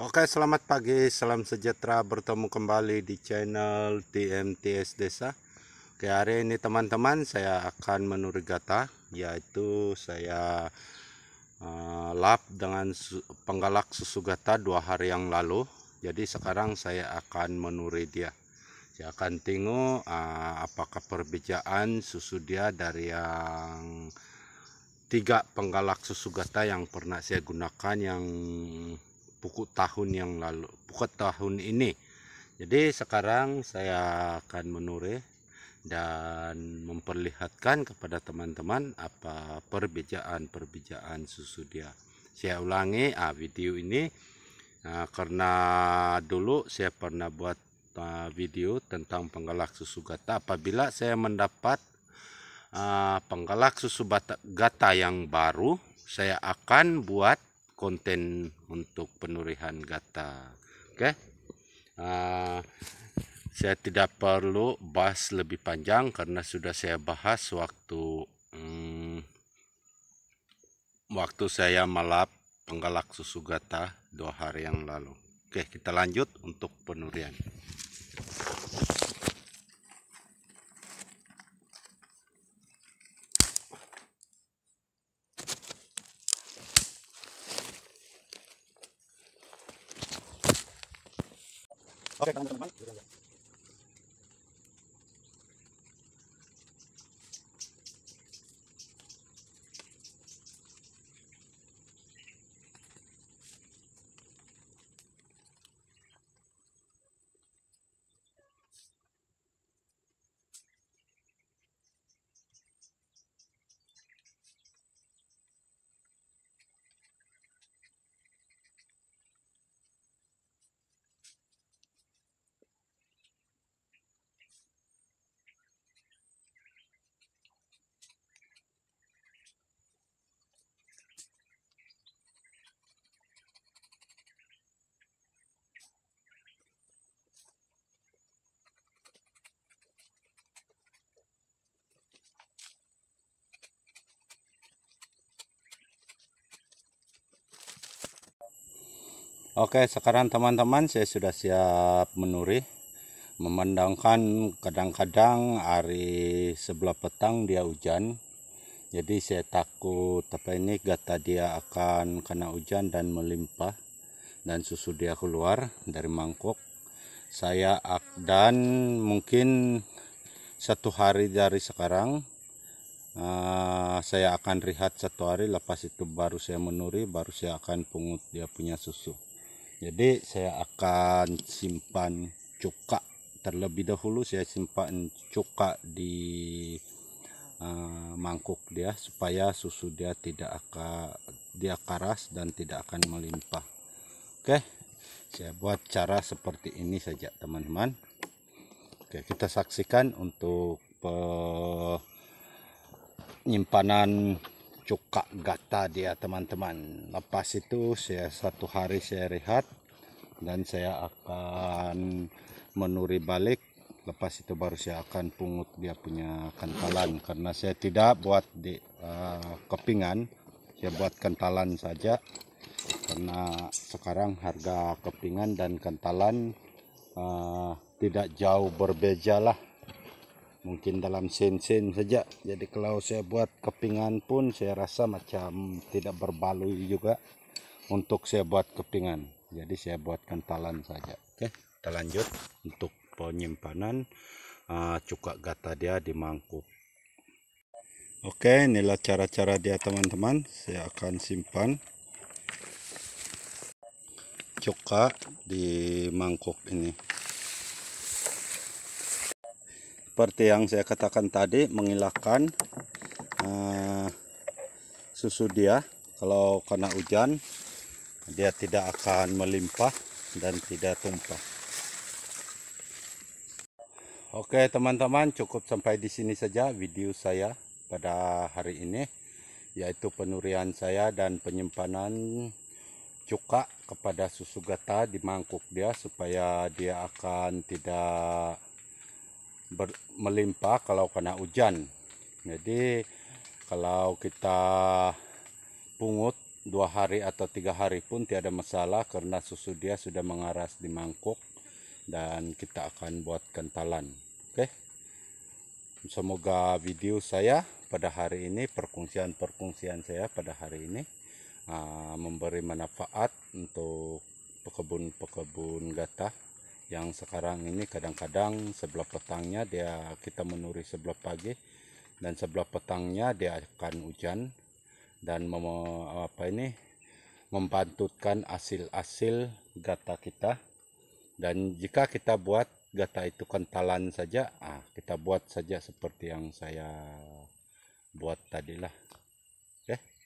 Oke selamat pagi salam sejahtera bertemu kembali di channel TMTS Desa Oke hari ini teman-teman saya akan gata, yaitu saya uh, lap dengan su penggalak susu gata dua hari yang lalu jadi sekarang saya akan menurut dia saya akan tengok uh, apakah perbedaan susu dia dari yang tiga penggalak susu gata yang pernah saya gunakan yang buku tahun yang lalu buku tahun ini jadi sekarang saya akan menure dan memperlihatkan kepada teman-teman apa perbedaan-perbedaan susu dia saya ulangi ah, video ini nah, karena dulu saya pernah buat ah, video tentang penggalak susu gata apabila saya mendapat uh, penggalak susu gata yang baru saya akan buat konten untuk penurihan gata oke okay? uh, saya tidak perlu bahas lebih panjang karena sudah saya bahas waktu hmm, waktu saya malap penggalak susu gata dua hari yang lalu oke kita lanjut untuk penurian Oke, teman-teman. Oke sekarang teman-teman saya sudah siap menuri Memandangkan kadang-kadang hari sebelah petang dia hujan Jadi saya takut tapi ini gata dia akan kena hujan dan melimpah Dan susu dia keluar dari mangkuk Saya dan mungkin satu hari dari sekarang Uh, saya akan lihat satu hari lepas itu baru saya menuri baru saya akan pungut dia punya susu jadi saya akan simpan cuka terlebih dahulu saya simpan cuka di uh, mangkuk dia supaya susu dia tidak akan dia keras dan tidak akan melimpah oke saya buat cara seperti ini saja teman-teman oke kita saksikan untuk eh, penyimpanan cuka gata dia teman-teman lepas itu saya satu hari saya rehat dan saya akan menuri balik lepas itu baru saya akan pungut dia punya kentalan karena saya tidak buat di uh, kepingan saya buat kentalan saja karena sekarang harga kepingan dan kentalan uh, eh, tidak jauh berbeda lah mungkin dalam sen-sen saja jadi kalau saya buat kepingan pun saya rasa macam tidak berbaloi juga untuk saya buat kepingan jadi saya buat kentalan saja oke kita lanjut untuk penyimpanan uh, cuka gata dia di mangkuk Oke, inilah cara-cara dia teman-teman. Saya akan simpan cuka di mangkuk ini seperti yang saya katakan tadi menghilangkan uh, eh, susu dia kalau kena hujan dia tidak akan melimpah dan tidak tumpah oke teman-teman cukup sampai di sini saja video saya pada hari ini yaitu penurian saya dan penyimpanan cuka kepada susu gata di mangkuk dia supaya dia akan tidak ber, melimpah kalau kena hujan jadi kalau kita pungut dua hari atau tiga hari pun tiada masalah karena susu dia sudah mengeras di mangkuk dan kita akan buat kentalan oke okay? semoga video saya pada hari ini perkungsian-perkungsian saya pada hari ini uh, memberi manfaat untuk pekebun-pekebun gata yang sekarang ini kadang-kadang sebelah petangnya dia kita menuri sebelah pagi dan sebelah petangnya dia akan hujan dan mem, apa ini membantutkan hasil-hasil gata kita dan jika kita buat gata itu kentalan saja ah kita buat saja seperti yang saya buat tadilah oke okay.